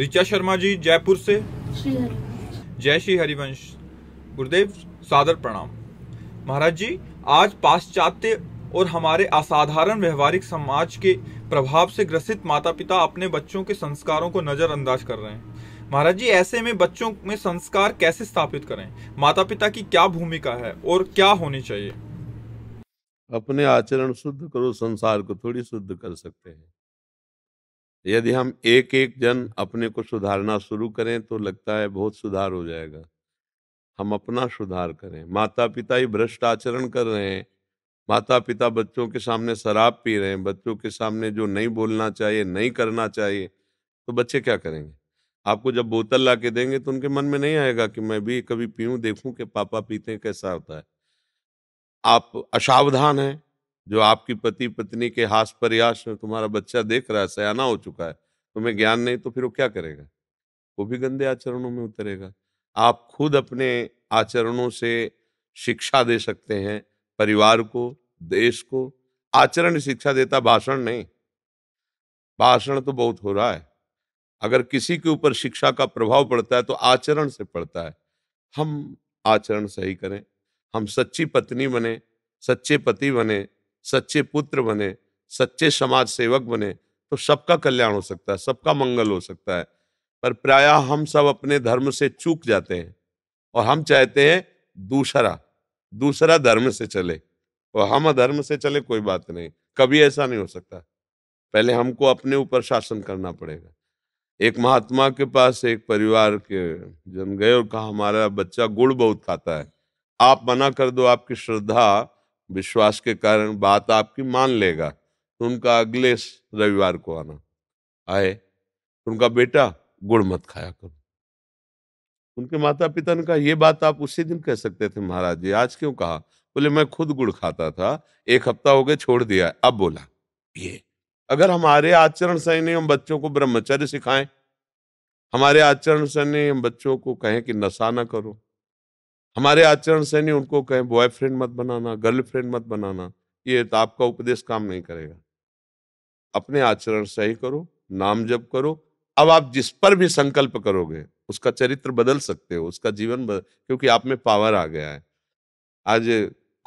ऋचा शर्मा जी जयपुर से जय श्री हरिवंश गुरुदेव सादर प्रणाम महाराज जी आज पाश्चात्य और हमारे असाधारण व्यवहारिक समाज के प्रभाव से ग्रसित माता पिता अपने बच्चों के संस्कारों को नजरअंदाज कर रहे हैं महाराज जी ऐसे में बच्चों में संस्कार कैसे स्थापित करें माता पिता की क्या भूमिका है और क्या होनी चाहिए अपने आचरण शुद्ध करो संसार को थोड़ी शुद्ध कर सकते हैं यदि हम एक एक जन अपने को सुधारना शुरू करें तो लगता है बहुत सुधार हो जाएगा हम अपना सुधार करें माता पिता ही भ्रष्ट आचरण कर रहे हैं माता पिता बच्चों के सामने शराब पी रहे हैं बच्चों के सामने जो नहीं बोलना चाहिए नहीं करना चाहिए तो बच्चे क्या करेंगे आपको जब बोतल ला के देंगे तो उनके मन में नहीं आएगा कि मैं भी कभी पीऊँ देखूँ कि पापा पीते हैं कैसा होता है आप असावधान हैं जो आपकी पति पत्नी के हास प्रयास में तुम्हारा बच्चा देख रहा है सयाना हो चुका है तुम्हें ज्ञान नहीं तो फिर वो क्या करेगा वो भी गंदे आचरणों में उतरेगा आप खुद अपने आचरणों से शिक्षा दे सकते हैं परिवार को देश को आचरण शिक्षा देता भाषण नहीं भाषण तो बहुत हो रहा है अगर किसी के ऊपर शिक्षा का प्रभाव पड़ता है तो आचरण से पड़ता है हम आचरण सही करें हम सच्ची पत्नी बने सच्चे पति बने सच्चे पुत्र बने सच्चे समाज सेवक बने तो सबका कल्याण हो सकता है सबका मंगल हो सकता है पर प्रायः हम सब अपने धर्म से चूक जाते हैं और हम चाहते हैं दूसरा दूसरा धर्म से चले और तो हम अधर्म से चले कोई बात नहीं कभी ऐसा नहीं हो सकता पहले हमको अपने ऊपर शासन करना पड़ेगा एक महात्मा के पास एक परिवार के जन गए और कहा हमारा बच्चा गुड़ बहुत खाता है आप मना कर दो आपकी श्रद्धा विश्वास के कारण बात आपकी मान लेगा तो उनका अगले रविवार को आना आए तो उनका बेटा गुड़ मत खाया करो उनके माता पिता ने कहा यह बात आप उसी दिन कह सकते थे महाराज जी आज क्यों कहा बोले मैं खुद गुड़ खाता था एक हफ्ता हो गया छोड़ दिया अब बोला ये अगर हमारे आचरण सही हम बच्चों को ब्रह्मचर्य सिखाएं हमारे आचरण सही हम बच्चों को कहें कि नशा ना करो हमारे आचरण से नहीं उनको कहें बॉयफ्रेंड मत बनाना गर्लफ्रेंड मत बनाना ये तो आपका उपदेश काम नहीं करेगा अपने आचरण से ही करो नाम जप करो अब आप जिस पर भी संकल्प करोगे उसका चरित्र बदल सकते हो उसका जीवन बदल क्योंकि आप में पावर आ गया है आज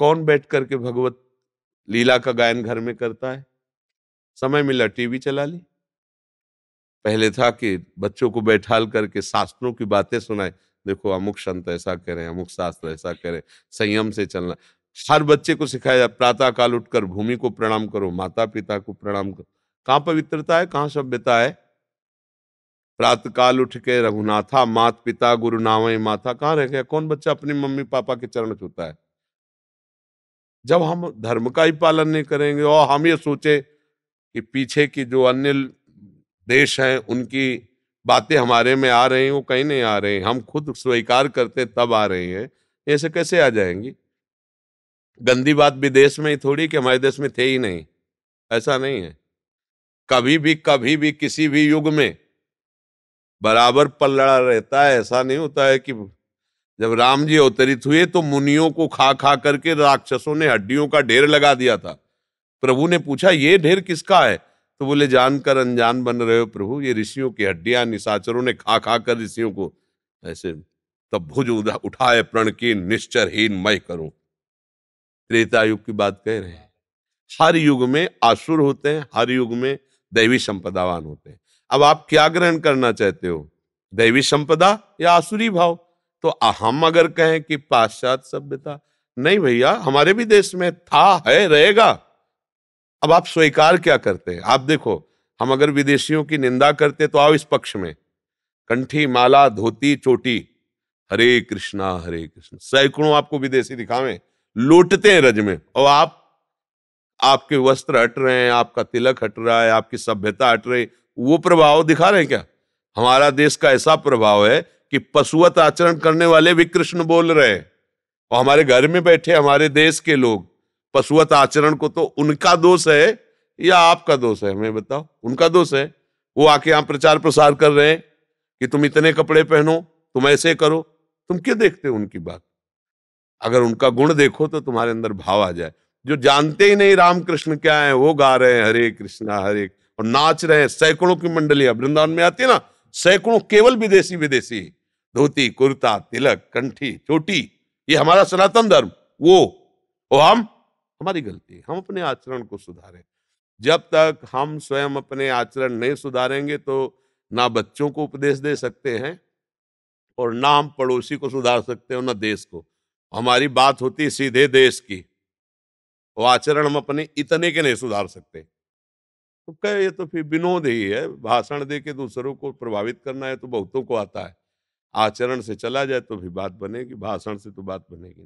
कौन बैठ करके भगवत लीला का गायन घर में करता है समय मिला टीवी चला ली पहले था कि बच्चों को बैठाल करके शास्त्रों की बातें सुनाए देखो अमुक संत ऐसा करें अमुक शास्त्र ऐसा करें संयम से चलना हर बच्चे को सिखाया जाए प्रातः काल उठकर भूमि को प्रणाम करो माता पिता को प्रणाम करो कहाँ पवित्रता है कहाँ सभ्यता है प्रातः काल उठ के रघुनाथा मात पिता गुरु नावे माथा कहाँ रह गया कौन बच्चा अपनी मम्मी पापा के चरण छूता है जब हम धर्म का ही पालन नहीं करेंगे और हम ये सोचे कि पीछे की जो अन्य देश हैं उनकी बातें हमारे में आ रही वो कहीं नहीं आ रही हम खुद स्वीकार करते तब आ रही हैं ऐसे कैसे आ जाएंगी गंदी बात विदेश में ही थोड़ी कि हमारे देश में थे ही नहीं ऐसा नहीं है कभी भी कभी भी किसी भी युग में बराबर पलड़ा रहता है ऐसा नहीं होता है कि जब राम जी अवतरित हुए तो मुनियों को खा खा करके राक्षसों ने हड्डियों का ढेर लगा दिया था प्रभु ने पूछा ये ढेर किसका है तो बोले जानकर अनजान बन रहे हो प्रभु ये ऋषियों की हड्डियां निशाचरों ने खा खा कर ऋषियों को ऐसे तब भुज उठाए प्रण की निश्चरहीन मैं करूं त्रेता युग की बात कह रहे हैं हर युग में आसुर होते हैं हर युग में दैवी संपदावान होते हैं अब आप क्या ग्रहण करना चाहते हो दैवी संपदा या आसुरी भाव तो हम अगर कहें कि पाश्चात्य सभ्यता नहीं भैया हमारे भी देश में था है रहेगा अब आप स्वीकार क्या करते हैं आप देखो हम अगर विदेशियों की निंदा करते तो आओ इस पक्ष में कंठी माला धोती चोटी हरे कृष्णा हरे कृष्ण सैकड़ों आपको विदेशी दिखावे लूटते हैं रज में और आप आपके वस्त्र हट रहे हैं आपका तिलक हट रहा है आपकी सभ्यता हट रही वो प्रभाव दिखा रहे हैं क्या हमारा देश का ऐसा प्रभाव है कि पशुवत आचरण करने वाले भी कृष्ण बोल रहे हैं और हमारे घर में बैठे हमारे देश के लोग पशुवत आचरण को तो उनका दोष है या आपका दोष है हमें बताओ उनका दोष है वो आके यहां प्रचार प्रसार कर रहे हैं कि तुम इतने कपड़े पहनो तुम ऐसे करो तुम क्यों देखते हो उनकी बात अगर उनका गुण देखो तो तुम्हारे अंदर भाव आ जाए जो जानते ही नहीं रामकृष्ण क्या है वो गा रहे हैं हरे कृष्णा हरे और नाच रहे हैं सैकड़ों की मंडलियां वृंदावन में आती है ना सैकड़ों केवल विदेशी विदेशी धोती कुर्ता तिलक कंठी चोटी ये हमारा सनातन धर्म वो और हम हमारी गलती हम अपने आचरण को सुधारें जब तक हम स्वयं अपने आचरण नहीं सुधारेंगे तो ना बच्चों को उपदेश दे सकते हैं और ना हम पड़ोसी को सुधार सकते हैं ना देश को हमारी बात होती सीधे देश की वो आचरण हम अपने इतने के नहीं सुधार सकते तो कह ये तो फिर विनोद ही है भाषण दे के दूसरों को प्रभावित करना है तो बहुतों को आता है आचरण से चला जाए तो भी बात बनेगी भाषण से तो बात बनेगी नहीं